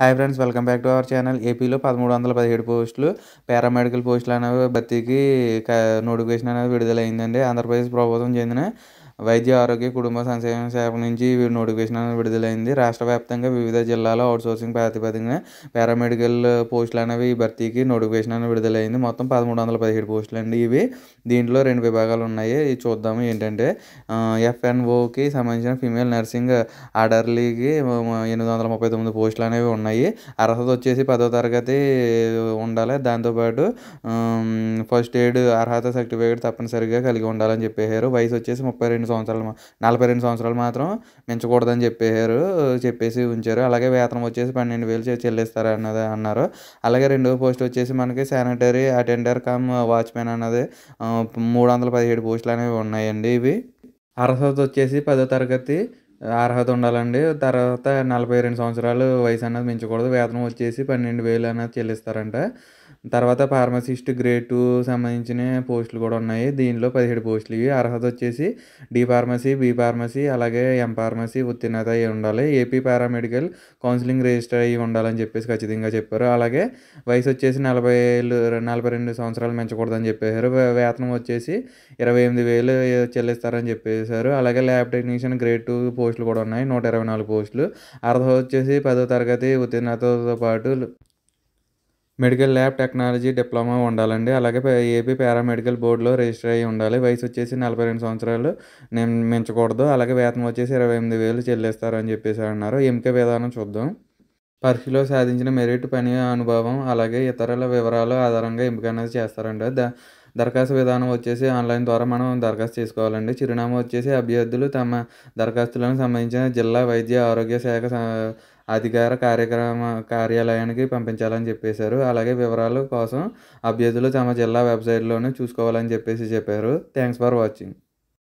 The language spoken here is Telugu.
hi friends welcome back to our channel ఏపీలో పదమూడు వందల పదిహేడు పోస్టులు పారామెడికల్ పోస్టులు అనేవి భర్తీకి నోటిఫికేషన్ అనేది విడుదలైందండి ఆంధ్రప్రదేశ్ ప్రభుత్వం చెందిన వైద్య ఆరోగ్య కుటుంబ సంక్షేమ శాఖ నుంచి నోటిఫికేషన్ అనేది విడుదలైంది రాష్ట్ర వ్యాప్తంగా వివిధ జిల్లాలో అవుట్సోర్సింగ్ ప్రాతిపదికన పారామెడికల్ పోస్టులు అనేవి భర్తీకి నోటిఫికేషన్ అనేది విడుదలైంది మొత్తం పదమూడు వందల పదిహేడు పోస్టులు అండి ఇవి దీంట్లో రెండు విభాగాలు ఉన్నాయి చూద్దాము ఏంటంటే ఎఫ్ఎన్ఓకి సంబంధించిన ఫీమేల్ నర్సింగ్ ఆర్డర్లీకి ఎనిమిది వందల ముప్పై తొమ్మిది పోస్టులు అనేవి ఉన్నాయి అర్హత వచ్చేసి పదో తరగతి ఉండాలి దాంతోపాటు ఫస్ట్ ఎయిడ్ అర్హత సర్టిఫికేట్ తప్పనిసరిగా కలిగి ఉండాలని చెప్పేశారు వయసు వచ్చేసి ముప్పై రెండు రెండు సంవత్సరాలు నలభై రెండు సంవత్సరాలు మాత్రం మించకూడదని చెప్పారు చెప్పేసి ఉంచారు అలాగే వేతనం వచ్చేసి పన్నెండు వేలు చెల్లిస్తారు అన్నది అన్నారు అలాగే రెండో పోస్ట్ వచ్చేసి మనకి శానిటరీ అటెండర్ కమ్ వాచ్మెన్ అన్నది మూడు వందల పదిహేడు పోస్టులు అనేవి ఉన్నాయండి ఇవి అర్హత వచ్చేసి పదో తరగతి అర్హత ఉండాలండి తర్వాత నలభై రెండు సంవత్సరాలు వయసు అన్నది మించకూడదు వేతనం వచ్చేసి పన్నెండు వేలు అనేది చెల్లిస్తారంట తర్వాత ఫార్మసిస్ట్ గ్రేడ్ టూ సంబంధించిన పోస్టులు కూడా ఉన్నాయి దీనిలో పదిహేడు పోస్టులు ఇవి అర్హత వచ్చేసి డి ఫార్మసీ బి ఫార్మసీ అలాగే ఎం ఫార్మసీ ఉత్తీర్ణత అయి ఉండాలి ఏపీ పారామెడికల్ కౌన్సిలింగ్ రిజిస్టర్ అయ్యి ఉండాలని చెప్పేసి ఖచ్చితంగా చెప్పారు అలాగే వయసు వచ్చేసి నలభై ఏళ్ళు నలభై రెండు సంవత్సరాలు మించకూడదని చెప్పేశారు వేతనం వచ్చేసి ఇరవై ఎనిమిది వేలు చెల్లిస్తారని చెప్పేశారు అలాగే ల్యాబ్ టెక్నీషియన్ గ్రేడ్ టూ పోస్టులు కూడా ఉన్నాయి నూట ఇరవై నాలుగు పోస్టులు అర్హత వచ్చేసి పదో తరగతి ఉత్తీర్ణతతో పాటు మెడికల్ ల్యాబ్ టెక్నాలజీ డిప్లొమా ఉండాలండి అలాగే ఏపీ పారామెడికల్ బోర్డులో రిజిస్టర్ అయ్యి ఉండాలి వయసు వచ్చేసి నలభై రెండు సంవత్సరాలు నేను మించకూడదు అలాగే వేతనం వచ్చేసి ఇరవై ఎనిమిది వేలు చెల్లిస్తారు అని చెప్పేసి అన్నారు ఎంపిక విధానం చూద్దాం పరీక్షలో సాధించిన మెరిట్ పని అనుభవం అలాగే ఇతరుల వివరాలు ఆధారంగా ఎంపిక అనేది చేస్తారండి దా దరఖాస్తు విధానం వచ్చేసి ఆన్లైన్ ద్వారా మనం దరఖాస్తు చేసుకోవాలండి చిరునామా వచ్చేసి అభ్యర్థులు తమ దరఖాస్తులకు సంబంధించిన జిల్లా వైద్య ఆరోగ్య శాఖ అధికార కార్యక్రమ కార్యాలయానికి పంపించాలని చెప్పేశారు అలాగే వివరాల కోసం అభ్యర్థులు తమ జిల్లా వెబ్సైట్లోనే చూసుకోవాలని చెప్పేసి చెప్పారు థ్యాంక్స్ ఫర్ వాచింగ్